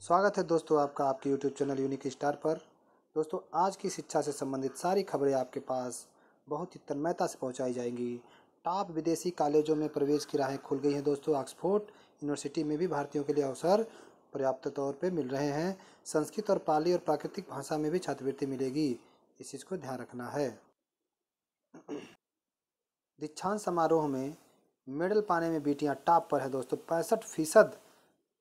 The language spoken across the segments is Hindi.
स्वागत है दोस्तों आपका आपके यूट्यूब चैनल यूनिक स्टार पर दोस्तों आज की शिक्षा से संबंधित सारी खबरें आपके पास बहुत ही तन्मयता से पहुंचाई जाएंगी टॉप विदेशी कॉलेजों में प्रवेश की राहें खुल गई हैं दोस्तों ऑक्सफोर्ड यूनिवर्सिटी में भी भारतीयों के लिए अवसर पर्याप्त तौर पर मिल रहे हैं संस्कृत और पाली और प्राकृतिक भाषा में भी छात्रवृत्ति मिलेगी इस चीज़ को ध्यान रखना है दीक्षांत समारोह में मेडल पाने में बेटियाँ टॉप पर है दोस्तों पैंसठ फीसद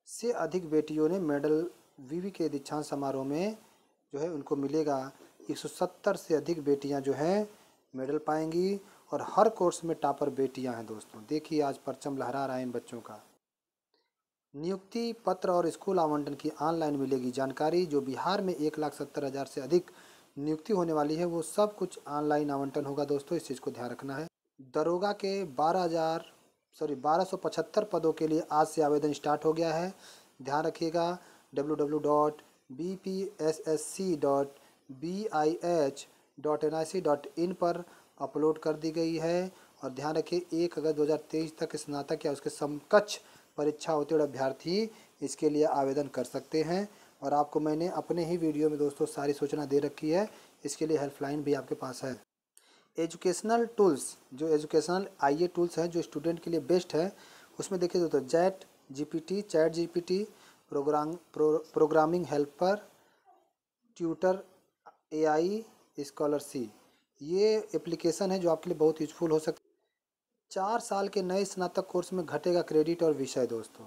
से अधिक बेटियों ने मेडल वीवी के दीक्षांत समारोह में जो है उनको मिलेगा 170 से अधिक बेटियां जो हैं मेडल पाएंगी और हर कोर्स में टॉपर बेटियां हैं दोस्तों देखिए आज परचम लहरा रहा है इन बच्चों का नियुक्ति पत्र और स्कूल आवंटन की ऑनलाइन मिलेगी जानकारी जो बिहार में एक लाख सत्तर हज़ार से अधिक नियुक्ति होने वाली है वो सब कुछ ऑनलाइन आवंटन होगा दोस्तों इस चीज़ को ध्यान रखना है दरोगा के बारह हज़ार सॉरी 1275 पदों के लिए आज से आवेदन स्टार्ट हो गया है ध्यान रखिएगा www.bpssc.bih.nic.in W dot B P S S C dot B I H dot N I C dot in पर अपलोड कर दी गई है और ध्यान रखिए एक अगस्त 2023 तक स्नातक या उसके समकक्ष परीक्षा होते हुए अभ्यर्थी इसके लिए आवेदन कर सकते हैं और आपको मैंने अपने ही वीडियो में दोस्तों सारी सूचना दे रखी है इसके लिए हेल्पलाइन भी आपके पास है एजुकेशनल टूल्स जो एजुकेशनल आईए टूल्स हैं जो स्टूडेंट के लिए बेस्ट है उसमें देखिए दोस्तों chat GPT chat GPT program pro, programming helper tutor AI I C ये एप्लीकेशन है जो आपके लिए बहुत यूजफुल हो सकता चार साल के नए स्नातक कोर्स में घटेगा क्रेडिट और विषय दोस्तों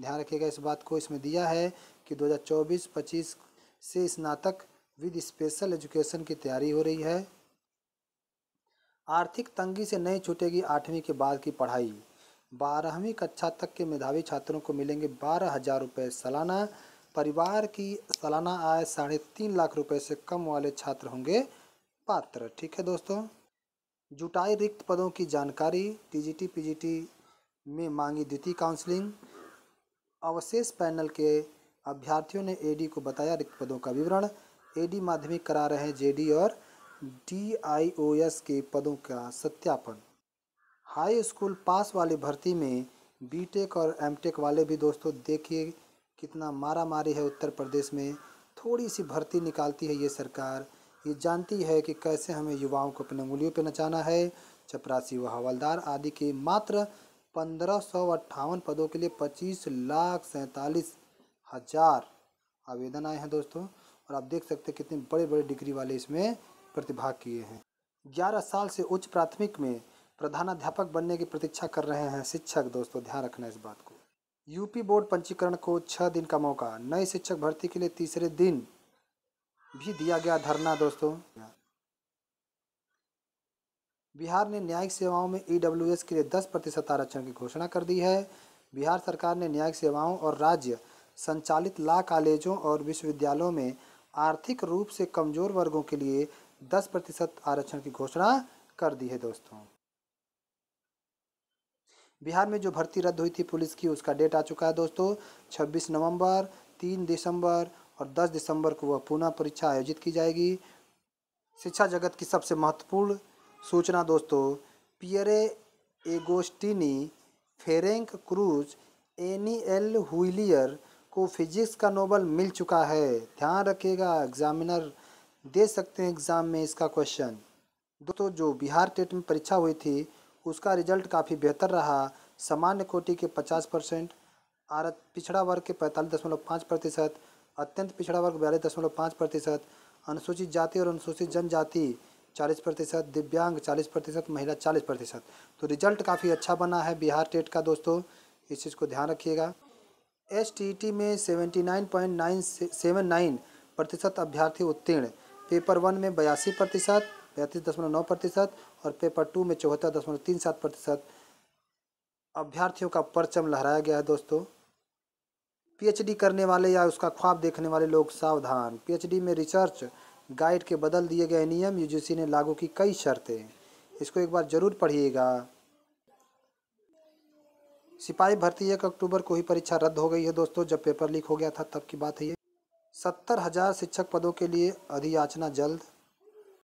ध्यान रखिएगा इस बात को इसमें दिया है कि 2024-25 से स्नातक विद स्पेशल एजुकेशन की तैयारी हो रही है आर्थिक तंगी से नहीं छूटेगी आठवीं के बाद की पढ़ाई बारहवीं कक्षा तक के मेधावी छात्रों को मिलेंगे बारह हज़ार रुपये सालाना परिवार की सालाना आय साढ़े तीन लाख रुपये से कम वाले छात्र होंगे पात्र ठीक है दोस्तों जुटाई रिक्त पदों की जानकारी टीजीटी पीजीटी में मांगी द्वितीय काउंसलिंग अवशेष पैनल के अभ्यर्थियों ने एडी को बताया रिक्त पदों का विवरण एडी माध्यमिक करा रहे हैं जेडी और एस के पदों का सत्यापन हाई स्कूल पास वाली भर्ती में बीटेक और एमटेक वाले भी दोस्तों देखिए कितना मारा मारी है उत्तर प्रदेश में थोड़ी सी भर्ती निकालती है ये सरकार ये जानती है कि कैसे हमें युवाओं को अपने उंगलियों पर नचाना है चपरासी व हवलदार आदि के मात्र पंद्रह सौ अट्ठावन पदों के लिए पच्चीस लाख सैंतालीस हज़ार आवेदन आए हैं दोस्तों और आप देख सकते हैं कितने बड़े बड़े डिग्री वाले इसमें प्रतिभाग किए हैं ग्यारह साल से उच्च प्राथमिक में प्रधानाध्यापक बनने की प्रतीक्षा कर रहे हैं शिक्षक दोस्तों ध्यान रखना इस बात को यूपी बोर्ड पंजीकरण को छः दिन का मौका नए शिक्षक भर्ती के लिए तीसरे दिन भी दिया गया धरना दोस्तों बिहार ने न्यायिक सेवाओं में ई के लिए 10 प्रतिशत आरक्षण की घोषणा कर दी है बिहार सरकार ने न्यायिक सेवाओं और राज्य संचालित ला कॉलेजों और विश्वविद्यालयों में आर्थिक रूप से कमजोर वर्गों के लिए दस प्रतिशत आरक्षण की घोषणा कर दी है दोस्तों बिहार में जो भर्ती रद्द हुई थी पुलिस की उसका डेट आ चुका है दोस्तों 26 नवंबर 3 दिसंबर और 10 दिसंबर को वह पुनः परीक्षा आयोजित की जाएगी शिक्षा जगत की सबसे महत्वपूर्ण सूचना दोस्तों Pierre Agostini Ferenc Krausz Anne L'Huillier को फिजिक्स का नोबल मिल चुका है ध्यान रखिएगा एग्जामिनर दे सकते हैं एग्ज़ाम में इसका क्वेश्चन दोस्तों जो बिहार टेट में परीक्षा हुई थी उसका रिजल्ट काफ़ी बेहतर रहा सामान्य कोटि के पचास परसेंट आर पिछड़ा वर्ग के पैंतालीस दशमलव पाँच प्रतिशत अत्यंत पिछड़ा वर्ग बयालीस दशमलव पाँच प्रतिशत अनुसूचित जाति और अनुसूचित जनजाति चालीस प्रतिशत दिव्यांग चालीस प्रतिशत महिला चालीस प्रतिशत तो रिजल्ट काफ़ी अच्छा बना है बिहार टेट का दोस्तों इस चीज़ को ध्यान रखिएगा एस में seventy nine point nine seven nine प्रतिशत अभ्यर्थी उत्तीर्ण पेपर वन में बयासी प्रतिशत पैंतीस दशमलव नौ प्रतिशत और पेपर टू में चौहत्तर दशमलव तीन सात प्रतिशत अभ्यर्थियों का परचम लहराया गया है दोस्तों पीएचडी करने वाले या उसका ख्वाब देखने वाले लोग सावधान पीएचडी में रिसर्च गाइड के बदल दिए गए नियम यूजीसी ने लागू की कई शर्तें इसको एक बार जरूर पढ़िएगा सिपाही भर्ती एक अक्टूबर को ही परीक्षा रद्द हो गई है दोस्तों जब पेपर लीक हो गया था तब की बात है ये सत्तर हजार शिक्षक पदों के लिए अधियाचना जल्द